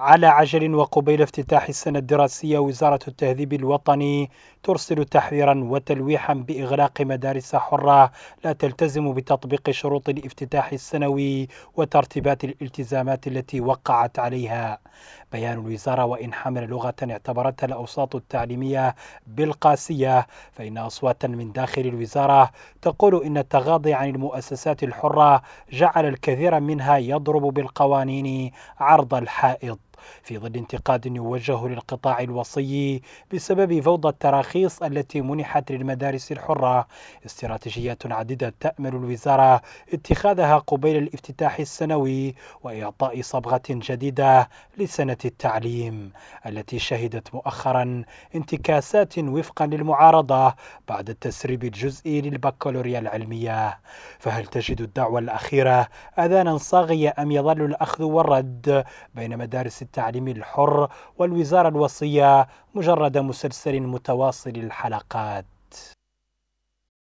على عجل وقبيل افتتاح السنة الدراسية وزارة التهذيب الوطني ترسل تحذيرا وتلويحا بإغلاق مدارس حرة لا تلتزم بتطبيق شروط الافتتاح السنوي وترتيبات الالتزامات التي وقعت عليها بيان الوزارة وإن حمل لغة اعتبرتها الأوساط التعليمية بالقاسية فإن أصواتا من داخل الوزارة تقول إن التغاضي عن المؤسسات الحرة جعل الكثير منها يضرب بالقوانين عرض الحائط في ظل انتقاد يوجه للقطاع الوصي بسبب فوضى التراخيص التي منحت للمدارس الحرة استراتيجيات عديدة تأمل الوزارة اتخاذها قبيل الافتتاح السنوي وإعطاء صبغة جديدة لسنة التعليم التي شهدت مؤخرا انتكاسات وفقا للمعارضة بعد التسريب الجزئي للبكالوريا العلمية فهل تجد الدعوة الأخيرة أذانا صاغية أم يظل الأخذ والرد بين مدارس التعليم الحر والوزارة الوصية مجرد مسلسل متواصل الحلقات